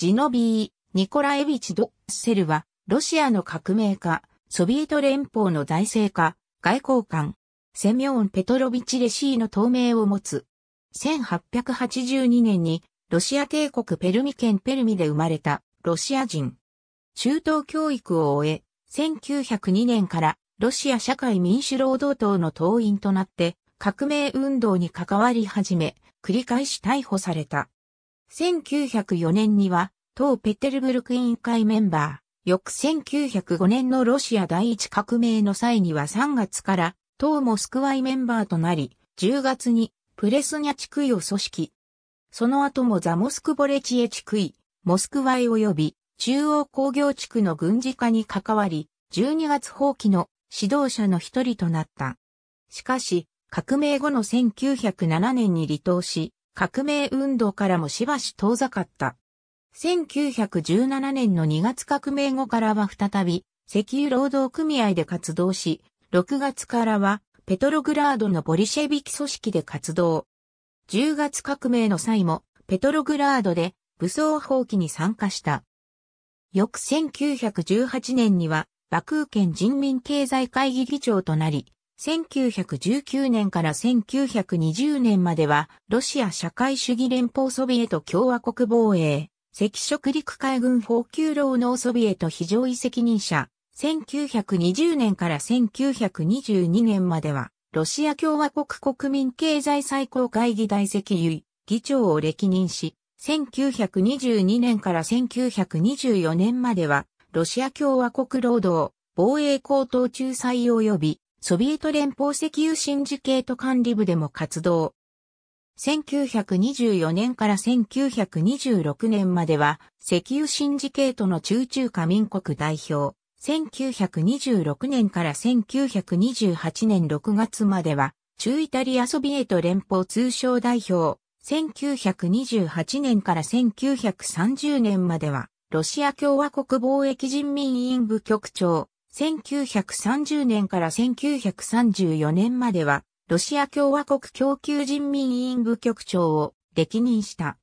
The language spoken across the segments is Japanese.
ジノビー、ニコラエビチ・ドッセルは、ロシアの革命家、ソビエト連邦の財政家、外交官、セミョン・ペトロビチ・レシーの透明を持つ。1882年に、ロシア帝国ペルミ県ペルミで生まれた、ロシア人。中等教育を終え、1902年からロシア社会民主労働党の党員となって革命運動に関わり始め、繰り返し逮捕された。1904年には当ペテルブルク委員会メンバー、翌1905年のロシア第一革命の際には3月から当モスクワイメンバーとなり、10月にプレスニャ地区を組織。その後もザモスクボレチエ地区位、モスクワイ及び中央工業地区の軍事化に関わり、12月放棄の指導者の一人となった。しかし、革命後の1907年に離党し、革命運動からもしばし遠ざかった。1917年の2月革命後からは再び、石油労働組合で活動し、6月からは、ペトログラードのボリシェビキ組織で活動。10月革命の際も、ペトログラードで武装放棄に参加した。翌1918年には、バクー県人民経済会議議長となり、1919年から1920年までは、ロシア社会主義連邦ソビエト共和国防衛赤色陸海軍法給労農ソビエト非常位責任者、1920年から1922年までは、ロシア共和国国民経済最高会議大石油議長を歴任し、1922年から1924年までは、ロシア共和国労働、防衛高等仲裁及び、ソビエト連邦石油シンジケート管理部でも活動、1924年から1926年までは、石油シンジケートの中中華民国代表。1926年から1928年6月までは、中イタリアソビエト連邦通商代表。1928年から1930年までは、ロシア共和国貿易人民委員部局長。1930年から1934年までは、ロシア共和国供給人民委員部局長を歴任した。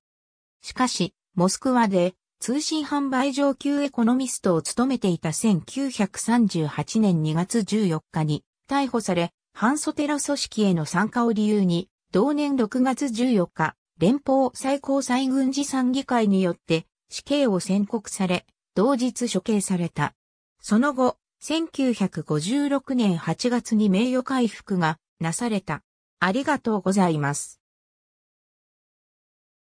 しかし、モスクワで通信販売上級エコノミストを務めていた1938年2月14日に逮捕され、反ソテラ組織への参加を理由に、同年6月14日、連邦最高裁軍事参議会によって死刑を宣告され、同日処刑された。その後、1956年8月に名誉回復がなされた。ありがとうございます。